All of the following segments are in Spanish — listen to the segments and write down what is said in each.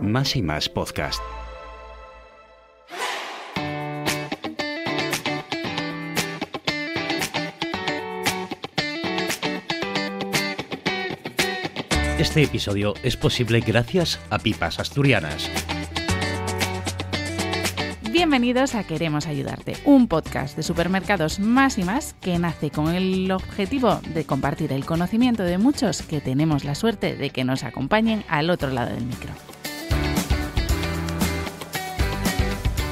Más y más podcast. Este episodio es posible gracias a Pipas Asturianas. Bienvenidos a Queremos Ayudarte, un podcast de supermercados más y más que nace con el objetivo de compartir el conocimiento de muchos que tenemos la suerte de que nos acompañen al otro lado del micro.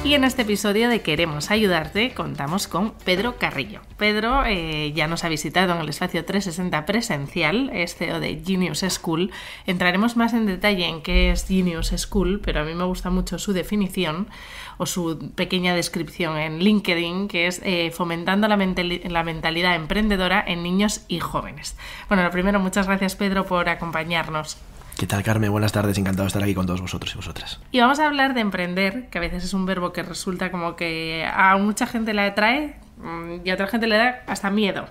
Y en este episodio de Queremos Ayudarte contamos con Pedro Carrillo. Pedro eh, ya nos ha visitado en el espacio 360 presencial, es CEO de Genius School. Entraremos más en detalle en qué es Genius School, pero a mí me gusta mucho su definición o su pequeña descripción en LinkedIn, que es eh, fomentando la mentalidad emprendedora en niños y jóvenes. Bueno, lo primero, muchas gracias Pedro por acompañarnos. ¿Qué tal, Carmen? Buenas tardes, encantado de estar aquí con todos vosotros y vosotras. Y vamos a hablar de emprender, que a veces es un verbo que resulta como que a mucha gente le atrae mm, y a otra gente le da hasta miedo.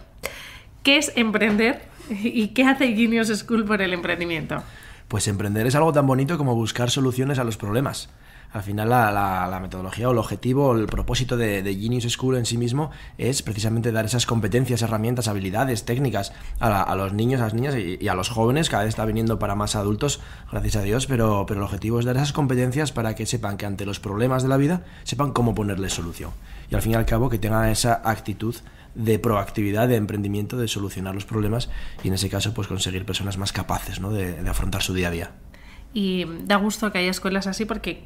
¿Qué es emprender y qué hace Genius School por el emprendimiento? Pues emprender es algo tan bonito como buscar soluciones a los problemas al final la, metodología o el objetivo, o el propósito de, Genius School en sí mismo es precisamente dar esas competencias, herramientas, habilidades, técnicas a, los niños, a las niñas y, a los jóvenes, cada vez está viniendo para más adultos, gracias a Dios, pero, pero el objetivo es dar esas competencias para que sepan que ante los problemas de la vida sepan cómo ponerle solución. Y al fin y al cabo que tengan esa actitud de proactividad, de emprendimiento, de solucionar los problemas y en ese caso pues conseguir personas más capaces ¿no? de, de afrontar su día a día. Y da gusto que haya escuelas así porque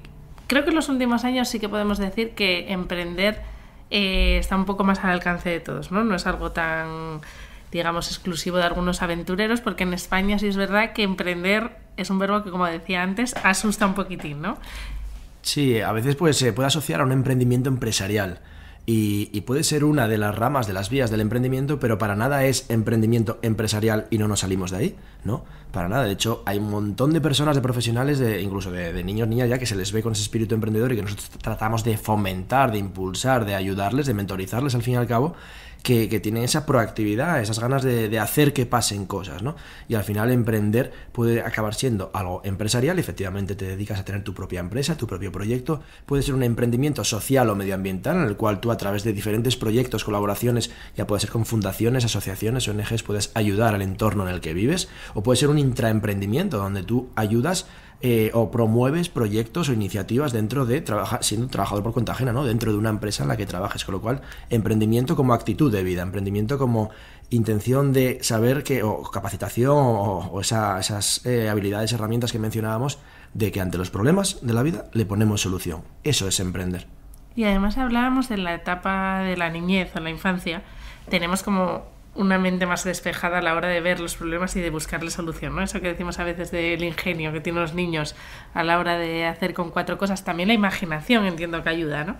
creo que en los últimos años sí que podemos decir que emprender eh, está un poco más al alcance de todos, ¿no? No es algo tan, digamos, exclusivo de algunos aventureros, porque en España sí es verdad que emprender es un verbo que, como decía antes, asusta un poquitín, ¿no? Sí, a veces pues, se puede asociar a un emprendimiento empresarial y, puede ser una de las ramas de las vías del emprendimiento, pero para nada es emprendimiento empresarial y no nos salimos de ahí, ¿no? Para nada. De hecho, hay un montón de personas, de profesionales, de, incluso de, de niños, niñas ya, que se les ve con ese espíritu emprendedor y que nosotros tratamos de fomentar, de impulsar, de ayudarles, de mentorizarles al fin y al cabo que, tiene esa proactividad, esas ganas de, de, hacer que pasen cosas, ¿no? Y al final emprender puede acabar siendo algo empresarial, efectivamente te dedicas a tener tu propia empresa, tu propio proyecto, puede ser un emprendimiento social o medioambiental en el cual tú a través de diferentes proyectos, colaboraciones, ya puede ser con fundaciones, asociaciones, ONGs, puedes ayudar al entorno en el que vives, o puede ser un intraemprendimiento donde tú ayudas eh, o promueves proyectos o iniciativas dentro de trabajar siendo trabajador por cuenta ajena, ¿no? Dentro de una empresa en la que trabajes. Con lo cual, emprendimiento como actitud de vida, emprendimiento como intención de saber que, o capacitación, o, esas eh, habilidades, herramientas que mencionábamos, de que ante los problemas de la vida le ponemos solución. Eso es emprender. Y además hablábamos en la etapa de la niñez o la infancia. Tenemos como una mente más despejada a la hora de ver los problemas y de buscarle solución, ¿no? Eso que decimos a veces del ingenio que tienen los niños a la hora de hacer con cuatro cosas, también la imaginación entiendo que ayuda, ¿no?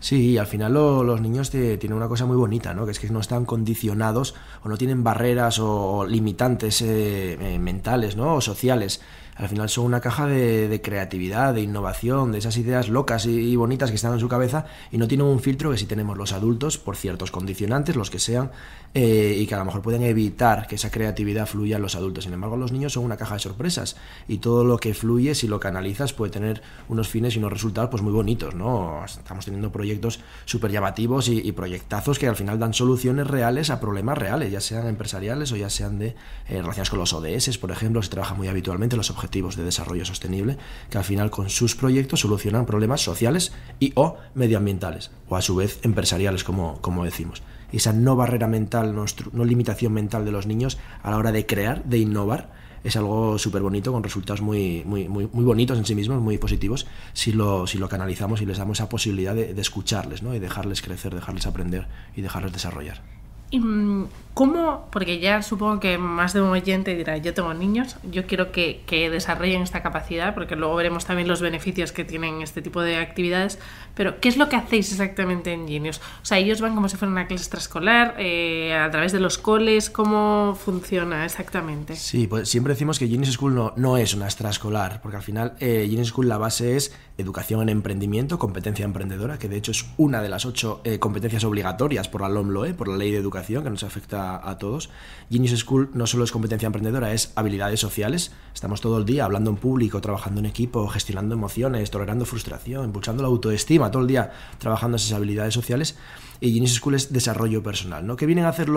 Sí, y al final los niños tienen una cosa muy bonita, ¿no? Que es que no están condicionados o no tienen barreras o, limitantes eh, eh, mentales, ¿no? O sociales. Al final son una caja de, creatividad, de innovación, de esas ideas locas y, y, bonitas que están en su cabeza y no tienen un filtro que si tenemos los adultos por ciertos condicionantes, los que sean, eh, y que a lo mejor pueden evitar que esa creatividad fluya en los adultos. Sin embargo, los niños son una caja de sorpresas y todo lo que fluye, si lo canalizas, puede tener unos fines y unos resultados pues muy bonitos, ¿no? Estamos teniendo proyectos súper llamativos y, proyectazos que al final dan soluciones reales a problemas reales, ya sean empresariales o ya sean de eh, relacionados con los ODS, por ejemplo, se trabaja muy habitualmente los objetivos de desarrollo sostenible, que al final con sus proyectos solucionan problemas sociales y o medioambientales, o a su vez empresariales, como decimos esa no barrera mental, no, limitación mental de los niños a la hora de crear, de innovar, es algo súper bonito, con resultados muy, muy, muy, muy, bonitos en sí mismos, muy positivos, si lo, si lo canalizamos y les damos esa posibilidad de, de escucharles ¿no? y dejarles crecer, dejarles aprender y dejarles desarrollar. Mm, ¿Cómo? Porque ya supongo que más de un oyente dirá, yo tengo niños, yo quiero que, que, desarrollen esta capacidad, porque luego veremos también los beneficios que tienen este tipo de actividades, pero ¿qué es lo que hacéis exactamente en Genius? O sea, ellos van como si fuera una clase extraescolar, eh, a través de los coles, ¿cómo funciona exactamente? Sí, pues siempre decimos que Genius School no, no es una extraescolar, porque al final eh, Genius School la base es educación en emprendimiento, competencia emprendedora, que de hecho es una de las ocho eh, competencias obligatorias por la LOMLOE, por la ley de educación que nos afecta a todos. Genius School no solo es competencia emprendedora, es habilidades sociales. Estamos todo el día hablando en público, trabajando en equipo, gestionando emociones, tolerando frustración, impulsando la autoestima, todo el día trabajando esas habilidades sociales. Y Genius School es desarrollo personal, ¿no? Que vienen a hacer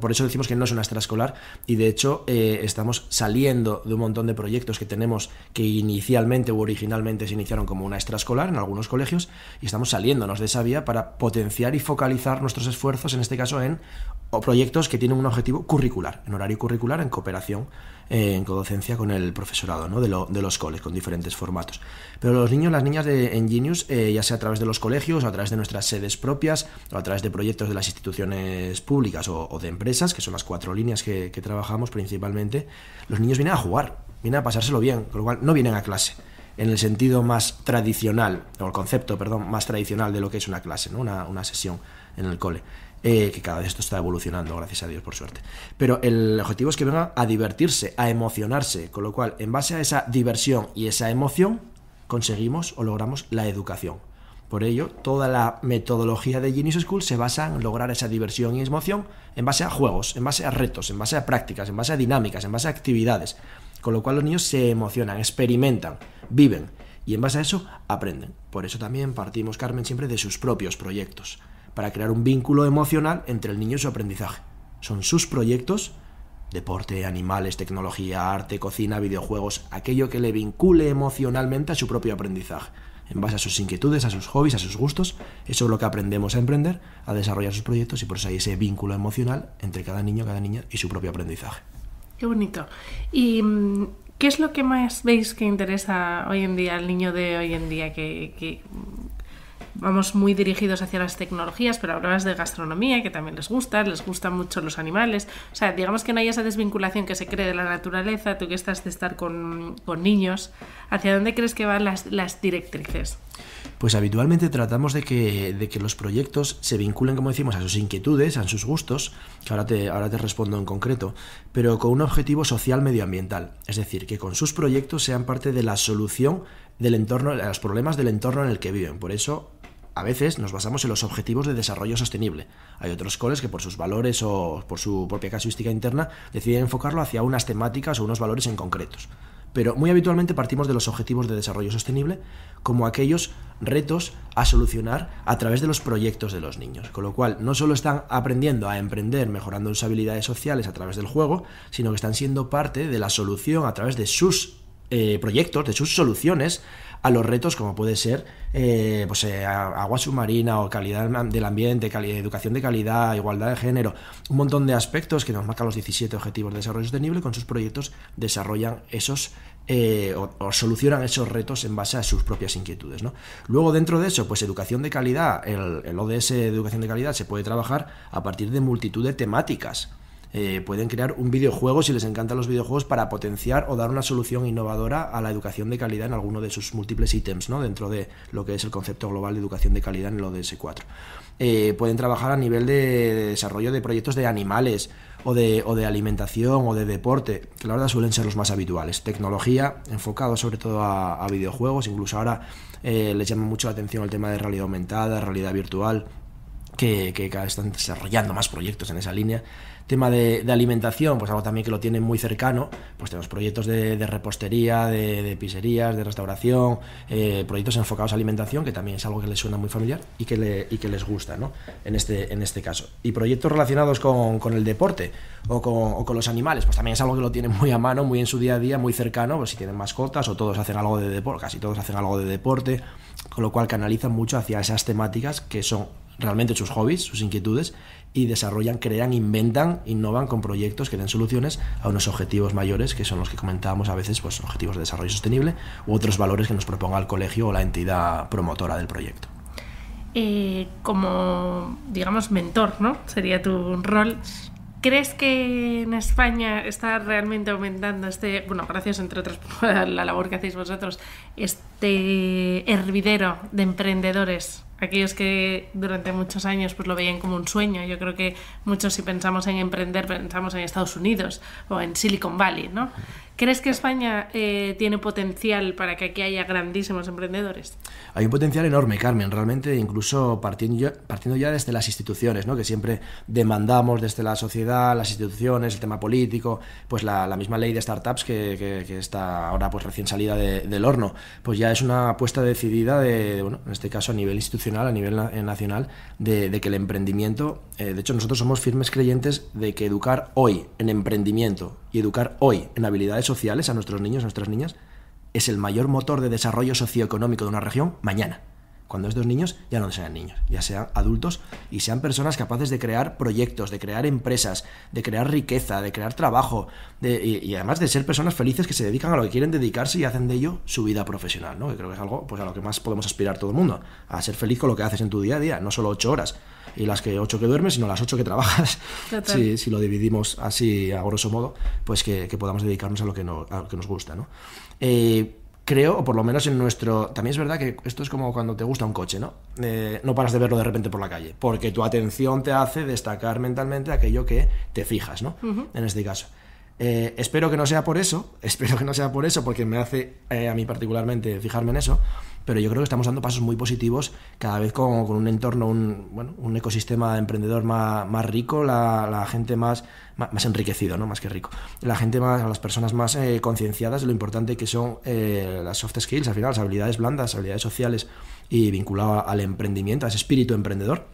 Por eso decimos que no es una extraescolar y de hecho eh, estamos saliendo de un montón de proyectos que tenemos que inicialmente o originalmente se iniciaron como una extraescolar en algunos colegios y estamos saliéndonos de esa vía para potenciar y focalizar nuestros esfuerzos, en este caso en o proyectos que tienen un objetivo curricular, en horario curricular, en cooperación, eh, en codocencia con el profesorado de, los coles, con diferentes formatos. Pero los niños, las niñas de en Genius, eh, ya sea a través de los colegios, a través de nuestras sedes propias, o a través de proyectos de las instituciones públicas o, de empresas, que son las cuatro líneas que, que trabajamos principalmente, los niños vienen a jugar, vienen a pasárselo bien, con lo cual no vienen a clase en el sentido más tradicional, o el concepto, perdón, más tradicional de lo que es una clase, ¿no? una, una sesión en el cole. Eh, que cada vez esto está evolucionando, gracias a Dios, por suerte. Pero el objetivo es que vengan a divertirse, a emocionarse, con lo cual, en base a esa diversión y esa emoción, conseguimos o logramos la educación. Por ello, toda la metodología de Genius School se basa en lograr esa diversión y emoción en base a juegos, en base a retos, en base a prácticas, en base a dinámicas, en base a actividades. Con lo cual los niños se emocionan, experimentan, viven y en base a eso aprenden. Por eso también partimos, Carmen, siempre de sus propios proyectos para crear un vínculo emocional entre el niño y su aprendizaje. Son sus proyectos, deporte, animales, tecnología, arte, cocina, videojuegos, aquello que le vincule emocionalmente a su propio aprendizaje. En base a sus inquietudes, a sus hobbies, a sus gustos, eso es lo que aprendemos a emprender, a desarrollar sus proyectos y por eso hay ese vínculo emocional entre cada niño, cada niña y su propio aprendizaje. Qué bonito. ¿Y mm, qué es lo que más veis que interesa hoy en día al niño de hoy en día? que, que vamos muy dirigidos hacia las tecnologías, pero hablabas de gastronomía, que también les gusta, les gustan mucho los animales. O sea, digamos que no hay esa desvinculación que se cree de la naturaleza, tú que estás de estar con, niños, ¿hacia dónde crees que van las, las directrices? Pues habitualmente tratamos de que, de que, los proyectos se vinculen, como decimos, a sus inquietudes, a sus gustos, que ahora te, ahora te respondo en concreto, pero con un objetivo social medioambiental. Es decir, que con sus proyectos sean parte de la solución del entorno, a los problemas del entorno en el que viven. Por eso a veces nos basamos en los objetivos de desarrollo sostenible. Hay otros coles que por sus valores o por su propia casuística interna deciden enfocarlo hacia unas temáticas o unos valores en concretos. Pero muy habitualmente partimos de los objetivos de desarrollo sostenible como aquellos retos a solucionar a través de los proyectos de los niños. Con lo cual, no solo están aprendiendo a emprender, mejorando sus habilidades sociales a través del juego, sino que están siendo parte de la solución a través de sus eh, proyectos, de sus soluciones a los retos como puede ser eh, pues, eh, agua submarina o calidad del ambiente, educación de calidad, igualdad de género, un montón de aspectos que nos marcan los 17 objetivos de desarrollo sostenible con sus proyectos desarrollan esos eh, o, solucionan esos retos en base a sus propias inquietudes. ¿no? Luego, dentro de eso, pues educación de calidad, el, el ODS de educación de calidad se puede trabajar a partir de multitud de temáticas eh, pueden crear un videojuego si les encantan los videojuegos para potenciar o dar una solución innovadora a la educación de calidad en alguno de sus múltiples ítems, ¿no? Dentro de lo que es el concepto global de educación de calidad en el ODS 4. Eh, pueden trabajar a nivel de desarrollo de proyectos de animales o de, alimentación o de deporte, que la verdad suelen ser los más habituales. Tecnología, enfocado sobre todo a, videojuegos, incluso ahora eh, les llama mucho la atención el tema de realidad aumentada, realidad virtual, que, que, cada vez están desarrollando más proyectos en esa línea tema de, alimentación, pues algo también que lo tienen muy cercano, pues tenemos proyectos de, repostería, de, pizzerías, de restauración, eh, proyectos enfocados a alimentación, que también es algo que les suena muy familiar y que, les gusta, ¿no? En este, en este caso. Y proyectos relacionados con, el deporte o con, o con, los animales, pues también es algo que lo tienen muy a mano, muy en su día a día, muy cercano, pues si tienen mascotas o todos hacen algo de deporte, casi todos hacen algo de deporte, con lo cual canalizan mucho hacia esas temáticas que son realmente sus hobbies, sus inquietudes y desarrollan, crean, inventan, innovan con proyectos que den soluciones a unos objetivos mayores, que son los que comentábamos a veces, pues objetivos de desarrollo sostenible u otros valores que nos proponga el colegio o la entidad promotora del proyecto. Eh, como, digamos, mentor, ¿no? Sería tu rol. ¿Crees que en España está realmente aumentando este, bueno, gracias entre otros por la labor que hacéis vosotros, de hervidero de emprendedores. Aquellos que durante muchos años pues lo veían como un sueño. Yo creo que muchos si pensamos en emprender pensamos en Estados Unidos o en Silicon Valley, ¿no? ¿Crees que España eh, tiene potencial para que aquí haya grandísimos emprendedores? Hay un potencial enorme, Carmen, realmente, incluso partiendo ya, desde las instituciones, ¿no? que siempre demandamos desde la sociedad, las instituciones, el tema político, pues la, misma ley de startups que, que, está ahora pues recién salida del horno, pues ya es una apuesta decidida, de, bueno, en este caso a nivel institucional, a nivel eh, nacional, de, que el emprendimiento, eh, de hecho nosotros somos firmes creyentes de que educar hoy en emprendimiento y educar hoy en habilidades sociales a nuestros niños, a nuestras niñas, es el mayor motor de desarrollo socioeconómico de una región mañana cuando estos niños ya no sean niños, ya sean adultos y sean personas capaces de crear proyectos, de crear empresas, de crear riqueza, de crear trabajo, y, además de ser personas felices que se dedican a lo que quieren dedicarse y hacen de ello su vida profesional, ¿no? Que creo que es algo pues, a lo que más podemos aspirar todo el mundo, a ser feliz con lo que haces en tu día a día, no solo ocho horas y las que ocho que duermes, sino las ocho que trabajas, si, lo dividimos así a grosso modo, pues que, podamos dedicarnos a lo que, no, a lo que nos gusta, ¿no? Eh, creo, o por lo menos en nuestro... También es verdad que esto es como cuando te gusta un coche, ¿no? Eh, no paras de verlo de repente por la calle, porque tu atención te hace destacar mentalmente aquello que te fijas, ¿no? En este caso. Eh, espero que no sea por eso, espero que no sea por eso, porque me hace eh, a mí particularmente fijarme en eso, pero yo creo que estamos dando pasos muy positivos cada vez con, con un entorno, un, bueno, un ecosistema emprendedor más, más rico, la, gente más, más, más, enriquecido, ¿no? más que rico, la gente más, las personas más eh, concienciadas de lo importante que son eh, las soft skills, al final, las habilidades blandas, habilidades sociales y vinculado al emprendimiento, a ese espíritu emprendedor.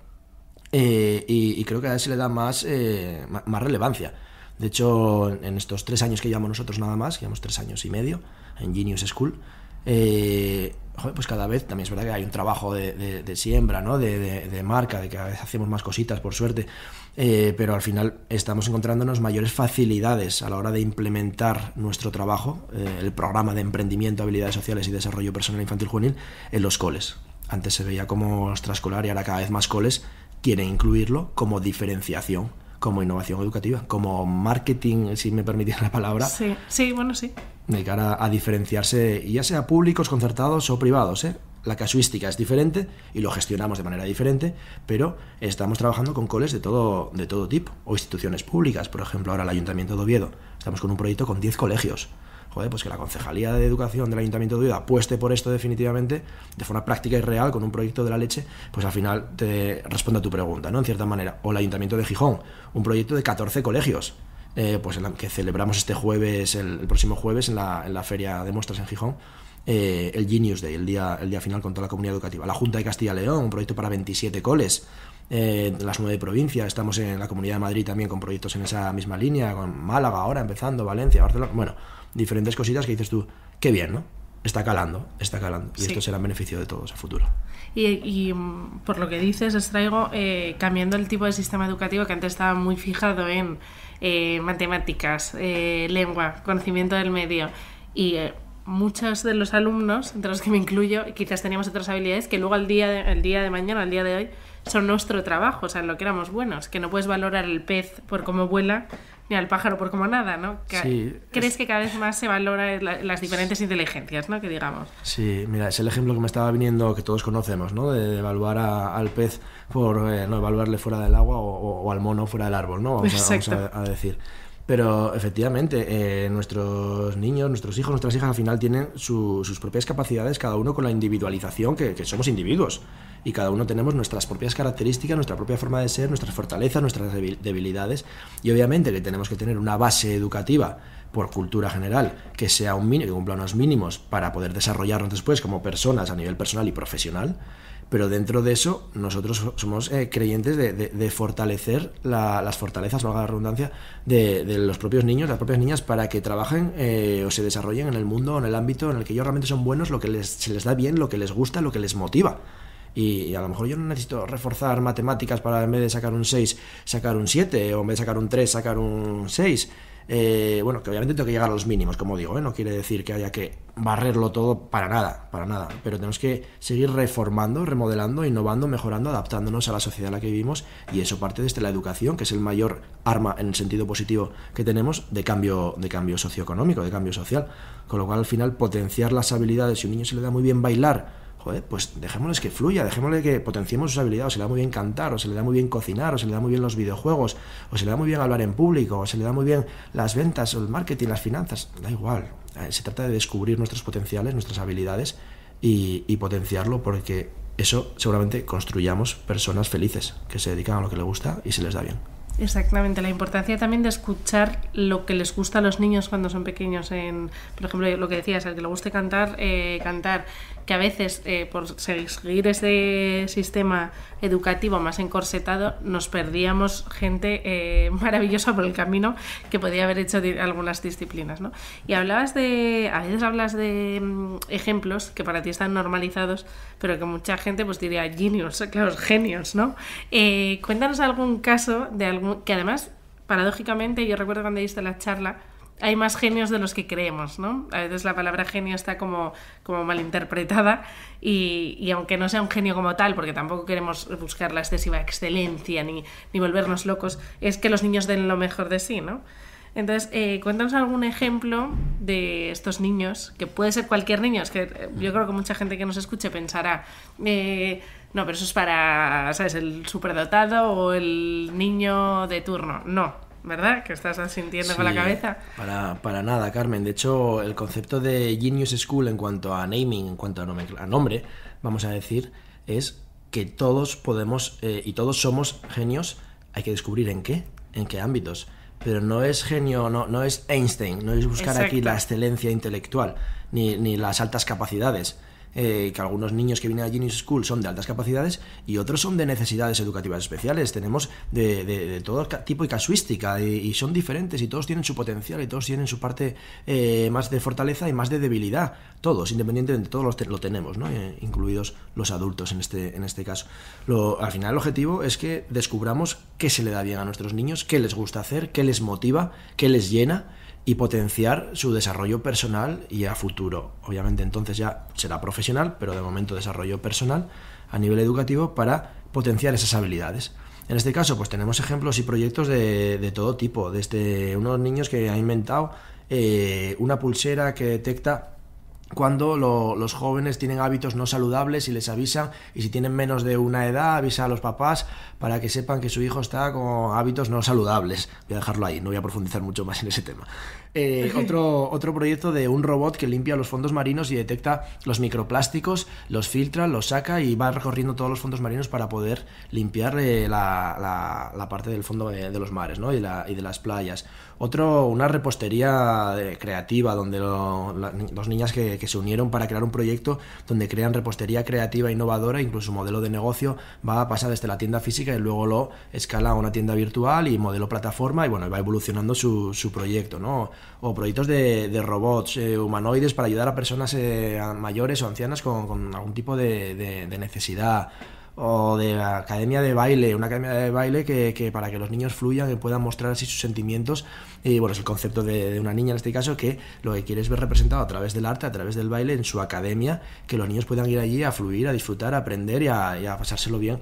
Eh, y, y, creo que a eso le da más, más relevancia. De hecho, en estos tres años que llevamos nosotros nada más, llevamos tres años y medio en Genius School, eh, pues cada vez también es verdad que hay un trabajo de, siembra, ¿no? De, marca, de que cada vez hacemos más cositas, por suerte, eh, pero al final estamos encontrándonos mayores facilidades a la hora de implementar nuestro trabajo, eh, el programa de emprendimiento, habilidades sociales y desarrollo personal infantil juvenil en los coles. Antes se veía como extraescolar y ahora cada vez más coles quieren incluirlo como diferenciación como innovación educativa, como marketing, si me permitís la palabra. Sí, bueno, sí. De cara a diferenciarse, ya sea públicos, concertados o privados, ¿eh? la casuística es diferente y lo gestionamos de manera diferente, pero estamos trabajando con coles de todo, de todo tipo, o instituciones públicas, por ejemplo, ahora el Ayuntamiento de Oviedo. Estamos con un proyecto con 10 colegios pues que la Concejalía de Educación del Ayuntamiento de Oviedo apueste por esto definitivamente, de forma práctica y real, con un proyecto de la leche, pues al final te responde a tu pregunta, ¿no? En cierta manera. O el Ayuntamiento de Gijón, un proyecto de 14 colegios. Eh, pues en la que celebramos este jueves, el, próximo jueves, en la, Feria de Muestras en Gijón, eh, el Genius Day, el día, el día final con toda la comunidad educativa. La Junta de Castilla y León, un proyecto para 27 coles, eh, las nueve provincias, estamos en la Comunidad de Madrid también con proyectos en esa misma línea, con Málaga ahora empezando, Valencia, Barcelona, bueno, diferentes cositas que dices tú, qué bien, ¿no? Está calando, está calando. Y esto será beneficio de todos a futuro. Y, mm, por lo que dices, os traigo eh, cambiando el tipo de sistema educativo que antes estaba muy fijado en eh, matemáticas, eh, lengua, conocimiento del medio. Y muchos de los alumnos, entre los que me incluyo, quizás teníamos otras habilidades que luego al día de, el día de mañana, al día de hoy, son nuestro trabajo, o sea, en lo que éramos buenos, que no puedes valorar el pez por cómo vuela ni al pájaro por como nada, ¿no? Sí, ¿Crees que cada vez más se valora las diferentes inteligencias, ¿no? Que digamos. Sí, mira, es el ejemplo que me estaba viniendo, que todos conocemos, ¿no? De, evaluar al pez por eh, no evaluarle fuera del agua o, al mono fuera del árbol, ¿no? Vamos, a decir. Pero efectivamente, eh, nuestros niños, nuestros hijos, nuestras hijas al final tienen sus propias capacidades, cada uno con la individualización, que, somos individuos. Y cada uno tenemos nuestras propias características, nuestra propia forma de ser, nuestras fortalezas, nuestras debilidades. Y obviamente que tenemos que tener una base educativa por cultura general que sea un mínimo, que cumpla unos mínimos para poder desarrollarnos después como personas a nivel personal y profesional pero dentro de eso nosotros somos eh, creyentes de, fortalecer las fortalezas, valga la redundancia, de, los propios niños, las propias niñas, para que trabajen eh, o se desarrollen en el mundo, en el ámbito en el que ellos realmente son buenos, lo que les, se les da bien, lo que les gusta, lo que les motiva. Y, y a lo mejor yo no necesito reforzar matemáticas para en vez de sacar un 6, sacar un 7, o en vez de sacar un 3, sacar un 6 eh, bueno, que obviamente tengo que llegar a los mínimos, como digo, ¿eh? no quiere decir que haya que barrerlo todo para nada, para nada, pero tenemos que seguir reformando, remodelando, innovando, mejorando, adaptándonos a la sociedad en la que vivimos y eso parte desde la educación, que es el mayor arma en el sentido positivo que tenemos de cambio, de cambio socioeconómico, de cambio social, con lo cual al final potenciar las habilidades, si un niño se le da muy bien bailar, pues dejémosles que fluya, dejémosle que potenciemos sus habilidades, o se le da muy bien cantar, o se le da muy bien cocinar, o se le da muy bien los videojuegos, o se le da muy bien hablar en público, o se le da muy bien las ventas, o el marketing, las finanzas, da igual, eh, se trata de descubrir nuestros potenciales, nuestras habilidades y, potenciarlo porque eso seguramente construyamos personas felices que se dedican a lo que les gusta y se les da bien. Exactamente, la importancia también de escuchar lo que les gusta a los niños cuando son pequeños. En, por ejemplo, lo que decías, al que le guste cantar, eh, cantar que a veces eh, por seguir ese sistema educativo más encorsetado nos perdíamos gente eh, maravillosa por el camino que podía haber hecho algunas disciplinas. ¿no? Y hablabas de, a veces hablas de mm, ejemplos que para ti están normalizados, pero que mucha gente pues diría genios, los genios, ¿no? Eh, cuéntanos algún caso de algún, que además, paradójicamente, yo recuerdo cuando diste la charla, hay más genios de los que creemos, ¿no? A veces la palabra genio está como, como malinterpretada y, y, aunque no sea un genio como tal, porque tampoco queremos buscar la excesiva excelencia ni, ni volvernos locos, es que los niños den lo mejor de sí, ¿no? Entonces, eh, cuéntanos algún ejemplo de estos niños, que puede ser cualquier niño, es que eh, yo creo que mucha gente que nos escuche pensará, eh, no, pero eso es para, ¿sabes?, el superdotado o el niño de turno. No, ¿verdad? Que estás sintiendo con la cabeza. Para, nada, Carmen. De hecho, el concepto de Genius School en cuanto a naming, en cuanto a, nombre, vamos a decir, es que todos podemos eh, y todos somos genios. Hay que descubrir en qué, en qué ámbitos. Pero no es genio, no, no es Einstein, no es buscar aquí la excelencia intelectual, ni, ni las altas capacidades eh, que algunos niños que vienen a Genius School son de altas capacidades y otros son de necesidades educativas especiales. Tenemos de, todo tipo y casuística y, son diferentes y todos tienen su potencial y todos tienen su parte eh, más de fortaleza y más de debilidad. Todos, independientemente, todos lo tenemos, ¿no? Eh, incluidos los adultos en este, en este caso. al final el objetivo es que descubramos qué se le da bien a nuestros niños, qué les gusta hacer, qué les motiva, qué les llena y potenciar su desarrollo personal y a futuro. Obviamente entonces ya será profesional, pero de momento desarrollo personal a nivel educativo para potenciar esas habilidades. En este caso, pues tenemos ejemplos y proyectos de, todo tipo, desde unos niños que han inventado eh, una pulsera que detecta cuando los jóvenes tienen hábitos no saludables y les avisan, y si tienen menos de una edad, avisa a los papás para que sepan que su hijo está con hábitos no saludables. Voy a dejarlo ahí, no voy a profundizar mucho más en ese tema. Eh, otro, otro proyecto de un robot que limpia los fondos marinos y detecta los microplásticos, los filtra, los saca y va recorriendo todos los fondos marinos para poder limpiar eh, la, parte del fondo eh, de, los mares ¿no? y, de las playas. Otro, una repostería creativa, donde dos niñas que, se unieron para crear un proyecto donde crean repostería creativa, innovadora, incluso modelo de negocio va a pasar desde la tienda física y luego lo escala a una tienda virtual y modelo plataforma y bueno, va evolucionando su, su proyecto, ¿no? o proyectos de, robots eh, humanoides para ayudar a personas eh, mayores o ancianas con, algún tipo de, necesidad o de academia de baile, una academia de baile que, para que los niños fluyan y puedan mostrar así sus sentimientos, y bueno, es el concepto de, una niña en este caso que lo que quiere es ver representado a través del arte, a través del baile en su academia, que los niños puedan ir allí a fluir, a disfrutar, a aprender y a pasárselo bien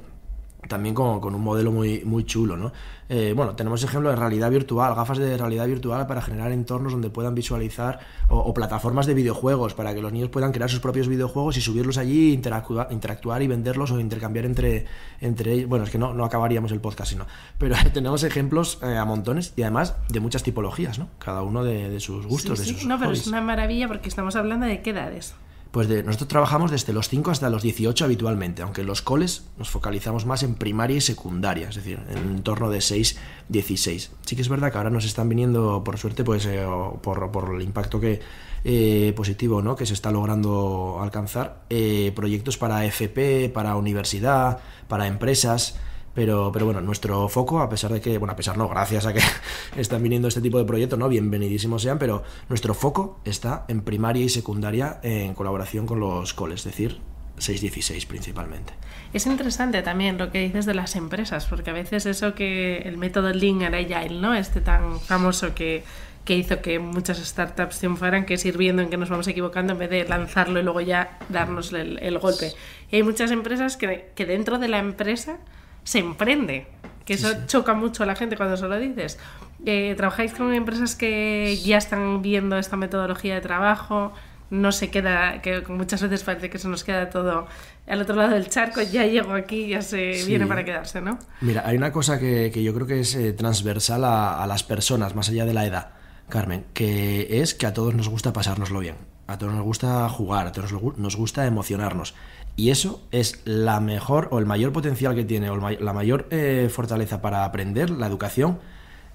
también con, un modelo muy, muy chulo, ¿no? Eh, bueno, tenemos ejemplo de realidad virtual, gafas de realidad virtual para generar entornos donde puedan visualizar o, plataformas de videojuegos para que los niños puedan crear sus propios videojuegos y subirlos allí, interactuar, y venderlos o intercambiar entre, entre ellos. Bueno, es que no, no acabaríamos el podcast, sino. Pero tenemos ejemplos eh, a montones y además de muchas tipologías, ¿no? Cada uno de, sus gustos, sí, No, pero es una maravilla porque estamos hablando de qué edades pues nosotros trabajamos desde los 5 hasta los 18 habitualmente, aunque en los coles nos focalizamos más en primaria y secundaria, es decir, en torno de 6, 16. Sí que es verdad que ahora nos están viniendo, por suerte, pues eh, por, el impacto que, eh, positivo ¿no? que se está logrando alcanzar, eh, proyectos para FP, para universidad, para empresas. Pero, bueno, nuestro foco, a pesar de que, bueno, a pesar no, gracias a que están viniendo este tipo de proyectos, ¿no? Bienvenidísimos sean, pero nuestro foco está en primaria y secundaria en colaboración con los coles, es decir, 616 principalmente. Es interesante también lo que dices de las empresas, porque a veces eso que el método Lean and Agile, ¿no? Este tan famoso que, que hizo que muchas startups triunfaran, que es en que nos vamos equivocando en vez de lanzarlo y luego ya darnos el, golpe. Y hay muchas empresas que, que dentro de la empresa se emprende. Que eso choca mucho a la gente cuando se lo dices. Eh, ¿Trabajáis con empresas que ya están viendo esta metodología de trabajo? No se queda, que muchas veces parece que se nos queda todo al otro lado del charco, ya llego aquí, ya se viene para quedarse, ¿no? Mira, hay una cosa que, yo creo que es eh, transversal a, a las personas, más allá de la edad, Carmen, que es que a todos nos gusta pasárnoslo bien. A todos nos gusta jugar, a todos nos gusta emocionarnos. Y eso es la mejor o el mayor potencial que tiene la mayor eh, fortaleza para aprender la educación.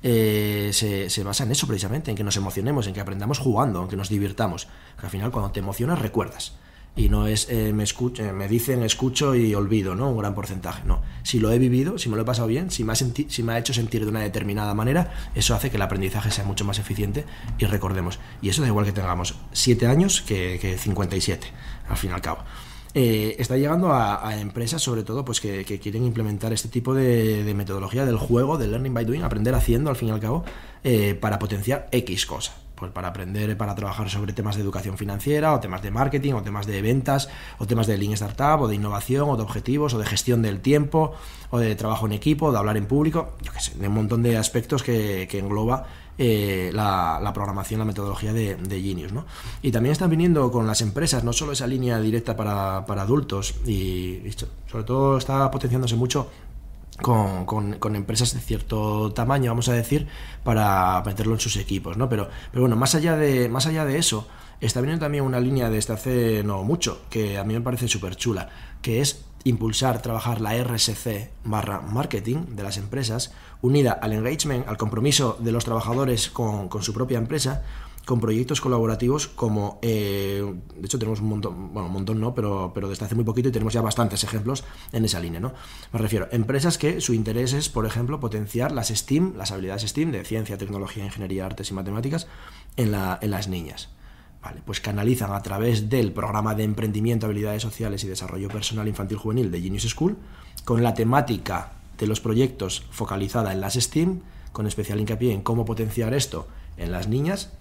Eh, se, basa en eso precisamente, en que nos emocionemos, en que aprendamos jugando, en que nos divirtamos. Que al final cuando te emocionas recuerdas. Y no es eh, me, me dicen escucho y olvido, ¿no? Un gran porcentaje. No. Si lo he vivido, si me lo he pasado bien, si me ha, si me ha hecho sentir de una determinada manera, eso hace que el aprendizaje sea mucho más eficiente y recordemos. Y eso da igual que tengamos 7 años que, que 57, al fin y al cabo. Eh, está llegando a, empresas, sobre todo, pues que, quieren implementar este tipo de, metodología del juego, del learning by doing, aprender haciendo al fin y al cabo, eh, para potenciar X cosas Pues para aprender, para trabajar sobre temas de educación financiera, o temas de marketing, o temas de ventas, o temas de Lean Startup, o de innovación, o de objetivos, o de gestión del tiempo, o de trabajo en equipo, de hablar en público, yo qué sé, de un montón de aspectos que engloba eh, la, programación, la metodología de, Genius. ¿no? Y también están viniendo con las empresas, no solo esa línea directa para, adultos, y, sobre todo está potenciándose mucho con, empresas de cierto tamaño, vamos a decir, para meterlo en sus equipos, ¿no? Pero, pero bueno, más allá de, más allá de eso, está viniendo también una línea desde hace no mucho, que a mí me parece súper chula, que es impulsar, trabajar la RSC barra marketing de las empresas, unida al engagement, al compromiso de los trabajadores con, su propia empresa, con proyectos colaborativos como, eh, de hecho tenemos un montón, bueno, un montón no, pero, pero desde hace muy poquito y tenemos ya bastantes ejemplos en esa línea, ¿no? Me refiero, empresas que su interés es, por ejemplo, potenciar las STEAM, las habilidades STEAM de ciencia, tecnología, ingeniería, artes y matemáticas en, la, en las niñas. Vale, pues canalizan a través del programa de emprendimiento, habilidades sociales y desarrollo personal infantil juvenil de Genius School, con la temática de los proyectos focalizada en las STEAM, con especial hincapié en cómo potenciar esto en las niñas,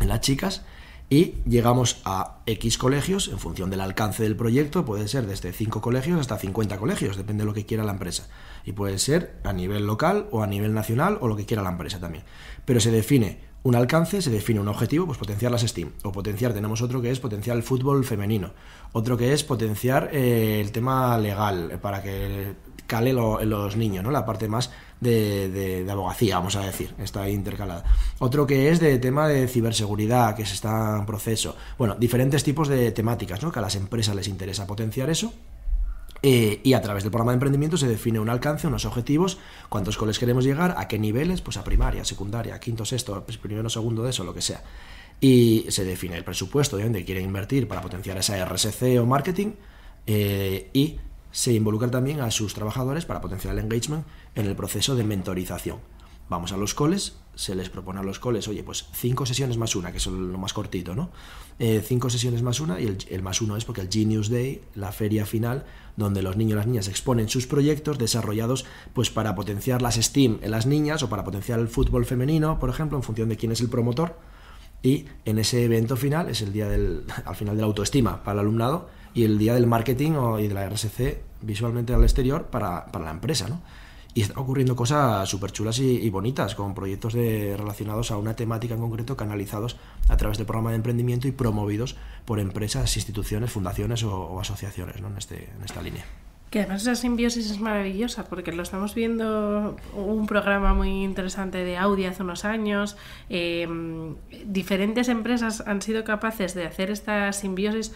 en las chicas, y llegamos a X colegios en función del alcance del proyecto, puede ser desde 5 colegios hasta 50 colegios, depende de lo que quiera la empresa. Y puede ser a nivel local o a nivel nacional o lo que quiera la empresa también. Pero se define un alcance, se define un objetivo, pues potenciar las STEAM. O potenciar, tenemos otro que es potenciar el fútbol femenino. Otro que es potenciar eh, el tema legal, para que cale los niños, ¿no? La parte más de, de, abogacía, vamos a decir, está ahí intercalada. Otro que es de tema de ciberseguridad, que se está en proceso. Bueno, diferentes tipos de temáticas, ¿no? Que a las empresas les interesa potenciar eso eh, y a través del programa de emprendimiento se define un alcance, unos objetivos, cuántos coles queremos llegar, a qué niveles, pues a primaria, secundaria, quinto, sexto, pues primero, segundo de eso, lo que sea. Y se define el presupuesto de dónde quiere invertir para potenciar esa RSC o marketing eh, y se involucra también a sus trabajadores para potenciar el engagement en el proceso de mentorización. Vamos a los coles, se les propone a los coles, oye, pues cinco sesiones más una, que es lo más cortito, ¿no? Eh, cinco sesiones más una, y el, más uno es porque el Genius Day, la feria final, donde los niños y las niñas exponen sus proyectos desarrollados pues para potenciar las STEAM en las niñas o para potenciar el fútbol femenino, por ejemplo, en función de quién es el promotor. Y en ese evento final es el día del, al final de la autoestima para el alumnado y el día del marketing y de la RSC visualmente al exterior para, para la empresa, ¿no? y están ocurriendo cosas súper chulas y, bonitas, con proyectos relacionados a una temática en concreto canalizados a través del programa de emprendimiento y promovidos por empresas, instituciones, fundaciones o, asociaciones ¿no? en, este, en esta línea. Que además esa simbiosis es maravillosa porque lo estamos viendo un programa muy interesante de Audi hace unos años. Eh, diferentes empresas han sido capaces de hacer esta simbiosis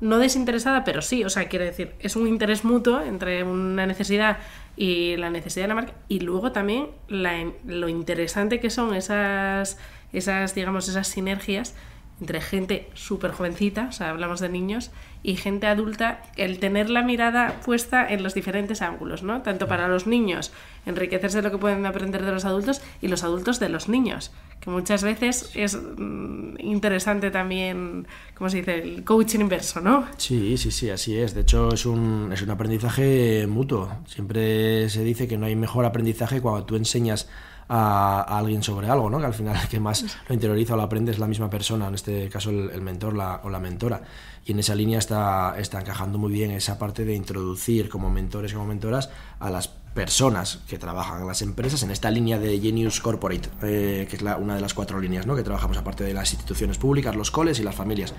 no desinteresada, pero sí, o sea, quiere decir, es un interés mutuo entre una necesidad y la necesidad de la marca y luego también lo interesante que son esas, esas, digamos, esas sinergias entre gente súper jovencita, o sea, hablamos de niños, y gente adulta el tener la mirada puesta en los diferentes ángulos, ¿no? Tanto para los niños, enriquecerse de lo que pueden aprender de los adultos y los adultos de los niños, que muchas veces es mm, interesante también, ¿cómo se dice?, el coaching inverso, ¿no? Sí, sí, sí, así es. De hecho, es un, es un aprendizaje mutuo. Siempre se dice que no hay mejor aprendizaje cuando tú enseñas a, alguien sobre algo, ¿no? Que al final el que más lo interioriza o lo aprende es la misma persona, en este caso el, mentor o la mentora. Y en esa línea está, está encajando muy bien esa parte de introducir como mentores, como mentoras a las personas que trabajan en las empresas en esta línea de Genius Corporate, eh, que es una de las cuatro líneas ¿no? que trabajamos, aparte de las instituciones públicas, los coles y las familias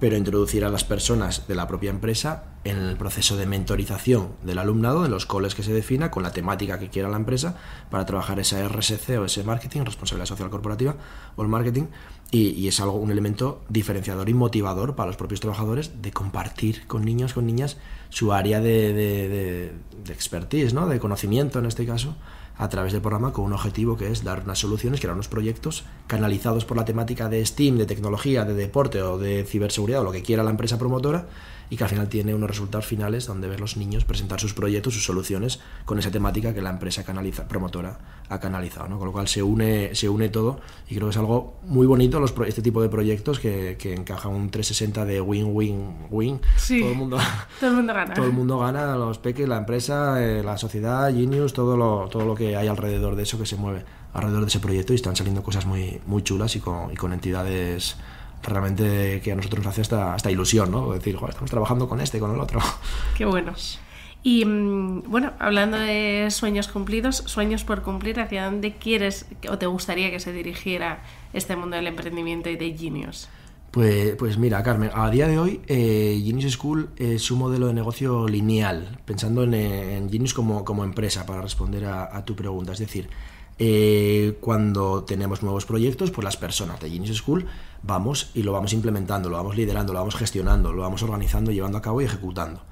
pero introducir a las personas de la propia empresa en el proceso de mentorización del alumnado, de los coles que se defina, con la temática que quiera la empresa, para trabajar esa RSC o ese marketing, responsabilidad social corporativa o el marketing, y, es algo, un elemento diferenciador y motivador para los propios trabajadores de compartir con niños, con niñas, su área de, expertise, ¿no? de conocimiento en este caso, a través del programa con un objetivo que es dar unas soluciones, que eran unos proyectos canalizados por la temática de STEAM, de tecnología, de deporte o de ciberseguridad o lo que quiera la empresa promotora y que al final tiene unos resultados finales donde ver los niños presentar sus proyectos, sus soluciones con esa temática que la empresa canaliza, promotora ha canalizado, ¿no? Con lo cual se une, se une todo y creo que es algo muy bonito los, este tipo de proyectos que, encaja un 360 de win-win-win. Sí, todo, el mundo, gana. Todo el mundo gana, los peques, la empresa, eh, la sociedad, Genius, todo lo, todo lo que hay alrededor de eso que se mueve alrededor de ese proyecto y están saliendo cosas muy, muy chulas y con, y con entidades realmente que a nosotros nos hace esta, ilusión, ¿no? Decir, Joder, estamos trabajando con este, con el otro. Qué buenos. Y mm, bueno, hablando de sueños cumplidos, sueños por cumplir, ¿hacia dónde quieres o te gustaría que se dirigiera este mundo del emprendimiento y de Genius? Pues, pues mira, Carmen, a día de hoy eh, Genius School es un modelo de negocio lineal, pensando en, Genius como, empresa, para responder a tu pregunta. Es decir, eh, cuando tenemos nuevos proyectos, pues las personas de Genius School vamos y lo vamos implementando, lo vamos liderando, lo vamos gestionando, lo vamos organizando, llevando a cabo y ejecutando.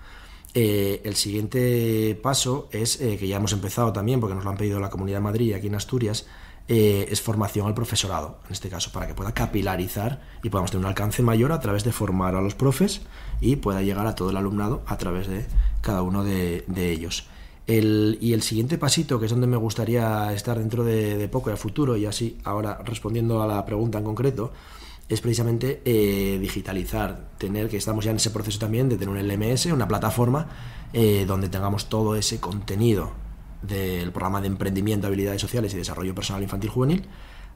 Eh, el siguiente paso es eh, que ya hemos empezado también, porque nos lo han pedido la Comunidad de Madrid y aquí en Asturias, es formación al profesorado, en este caso, para que pueda capilarizar y podamos tener un alcance mayor a través de formar a los profes y pueda llegar a todo el alumnado a través de cada uno de ellos y el siguiente pasito, que es donde me gustaría estar dentro de, poco y a futuro, y así, ahora respondiendo a la pregunta en concreto, es precisamente eh, digitalizar, tener que estamos ya en ese proceso también de tener un LMS, una plataforma eh, donde tengamos todo ese contenido del programa de emprendimiento, habilidades sociales y desarrollo personal infantil juvenil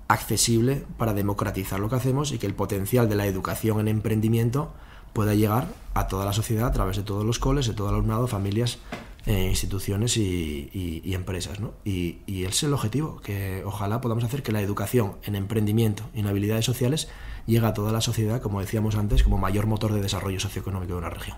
accesible para democratizar lo que hacemos y que el potencial de la educación en emprendimiento pueda llegar a toda la sociedad a través de todos los coles, de todo el alumnado, familias eh, instituciones y, empresas. ¿no? Y, ese es el objetivo, que ojalá podamos hacer que la educación en emprendimiento y en habilidades sociales llegue a toda la sociedad, como decíamos antes, como mayor motor de desarrollo socioeconómico de una región.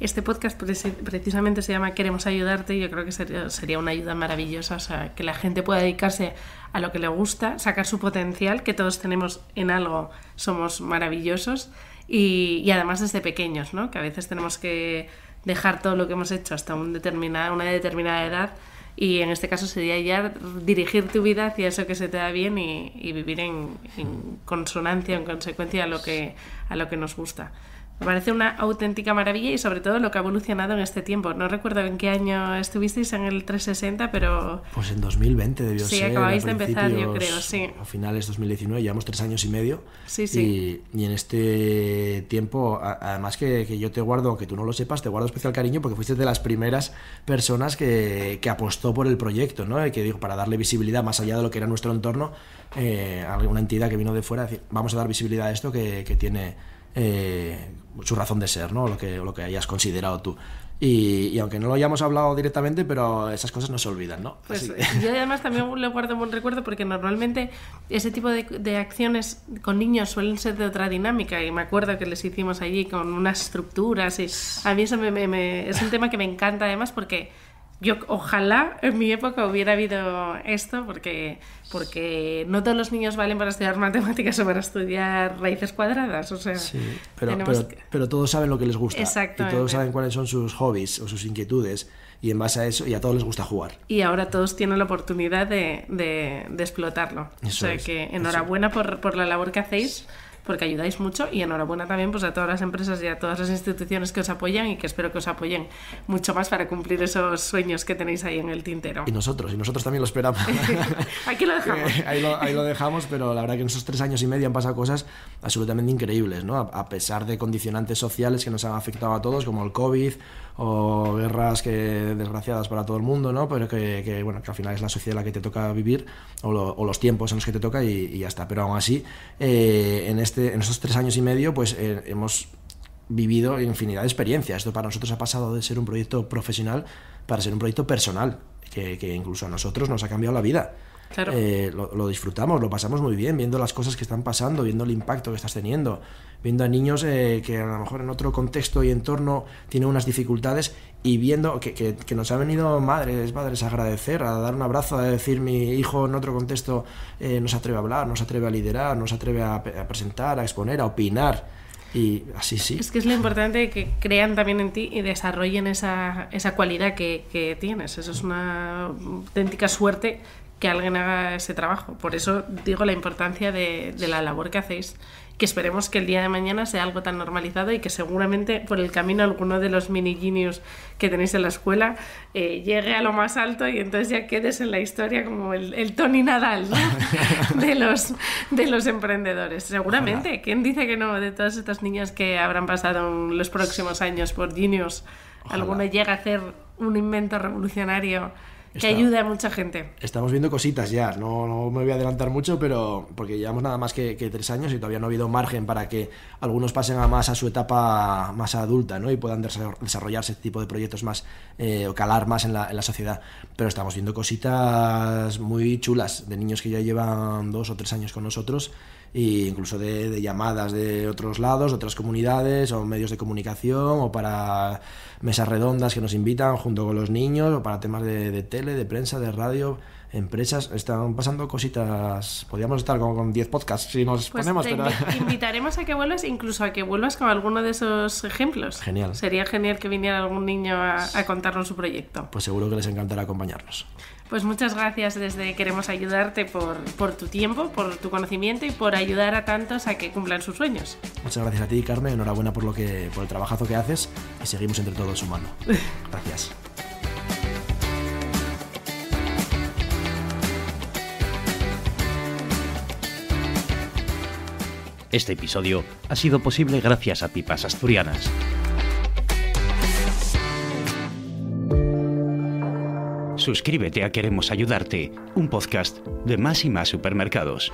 Este podcast precisamente se llama Queremos ayudarte y yo creo que sería, una ayuda maravillosa, sea, que la gente pueda dedicarse a lo que le gusta, sacar su potencial, que todos tenemos en algo, somos maravillosos y, y además desde pequeños, ¿no? que a veces tenemos que dejar todo lo que hemos hecho hasta determinada, una determinada edad y en este caso sería ya dirigir tu vida hacia eso que se te da bien y, vivir en, en, consonancia, en consecuencia a lo que, a lo que nos gusta. Me parece una auténtica maravilla y sobre todo lo que ha evolucionado en este tiempo. No recuerdo en qué año estuvisteis en el 360, pero... Pues en 2020 debió ser. Sí, acabáis de empezar, yo creo, sí. A finales de 2019, llevamos tres años y medio. Sí, sí. Y, en este tiempo, además que, yo te guardo, aunque tú no lo sepas, te guardo especial cariño porque fuiste de las primeras personas que, apostó por el proyecto, ¿no? Y que digo para darle visibilidad más allá de lo que era nuestro entorno, eh, alguna entidad que vino de fuera, vamos a dar visibilidad a esto que, que tiene eh, su razón de ser, ¿no? Lo que, lo que hayas considerado tú. Y, aunque no lo hayamos hablado directamente, pero esas cosas no se olvidan, ¿no? Pues, eh, yo además también le guardo un buen recuerdo porque normalmente ese tipo de, acciones con niños suelen ser de otra dinámica y me acuerdo que les hicimos allí con unas estructuras y a mí eso es un tema que me encanta además porque yo ojalá en mi época hubiera habido esto, porque, porque no todos los niños valen para estudiar matemáticas o para estudiar raíces cuadradas. sea, pero, todos saben lo que les gusta. Y todos saben cuáles son sus hobbies o sus inquietudes. Y en base a eso, y a todos les gusta jugar. Y ahora todos tienen la oportunidad de, explotarlo. Eso o que enhorabuena por, por, la labor que hacéis porque ayudáis mucho y enhorabuena también pues, a todas las empresas y a todas las instituciones que os apoyan y que espero que os apoyen mucho más para cumplir esos sueños que tenéis ahí en el tintero. Y nosotros, y nosotros también lo esperamos. Aquí lo dejamos. Eh, ahí, lo, dejamos, pero la verdad que en esos tres años y medio han pasado cosas absolutamente increíbles, ¿no? a pesar de condicionantes sociales que nos han afectado a todos, como el COVID o guerras que desgraciadas para todo el mundo, ¿no? Pero que, bueno, que al final es la sociedad en la que te toca vivir o, los tiempos en los que te toca y, ya está. Pero aún así, eh, en, este, en estos tres años y medio, pues eh, hemos vivido infinidad de experiencias. Esto para nosotros ha pasado de ser un proyecto profesional para ser un proyecto personal, que incluso a nosotros nos ha cambiado la vida. Eh, lo, disfrutamos, lo pasamos muy bien, viendo las cosas que están pasando, viendo el impacto que estás teniendo, viendo a niños eh, que a lo mejor en otro contexto y entorno tienen unas dificultades y viendo que, nos han venido madres, padres a agradecer, a dar un abrazo, a decir mi hijo en otro contexto eh, no se atreve a hablar, no se atreve a liderar, no se atreve a, presentar, a exponer, a opinar. Y así sí. Es que es lo importante que crean también en ti y desarrollen esa, esa cualidad que, que, tienes. Eso es una auténtica suerte que alguien haga ese trabajo. Por eso digo la importancia de, la labor que hacéis, que esperemos que el día de mañana sea algo tan normalizado y que seguramente por el camino alguno de los mini genius que tenéis en la escuela eh, llegue a lo más alto y entonces ya quedes en la historia como el, Tony Nadal de, los, emprendedores. Seguramente, ¿quién dice que no? De todas estas niñas que habrán pasado los próximos años por genius, alguno llega a hacer un invento revolucionario que ayude a mucha gente. Estamos viendo cositas ya, no, me voy a adelantar mucho, pero porque llevamos nada más que, tres años y todavía no ha habido margen para que algunos pasen a más a su etapa más adulta ¿no? y puedan desarrollarse este tipo de proyectos más eh, o calar más en la, en la, sociedad. Pero estamos viendo cositas muy chulas de niños que ya llevan dos o tres años con nosotros incluso de, llamadas de otros lados, otras comunidades o medios de comunicación o para mesas redondas que nos invitan junto con los niños o para temas de, tele, de prensa, de radio, empresas. Están pasando cositas. Podríamos estar con, con 10 podcasts si nos pues ponemos. Te invitaremos a que vuelvas, incluso a que vuelvas con alguno de esos ejemplos. Genial. Sería genial que viniera algún niño a contarnos su proyecto. Pues seguro que les encantará acompañarnos. Pues muchas gracias desde Queremos Ayudarte por, tu tiempo, por tu conocimiento y por ayudar a tantos a que cumplan sus sueños. Muchas gracias a ti, Carmen. Enhorabuena por, lo que, por el trabajazo que haces y seguimos entre todos mano. Gracias. Este episodio ha sido posible gracias a Pipas Asturianas. Suscríbete a Queremos Ayudarte, un podcast de más y más supermercados.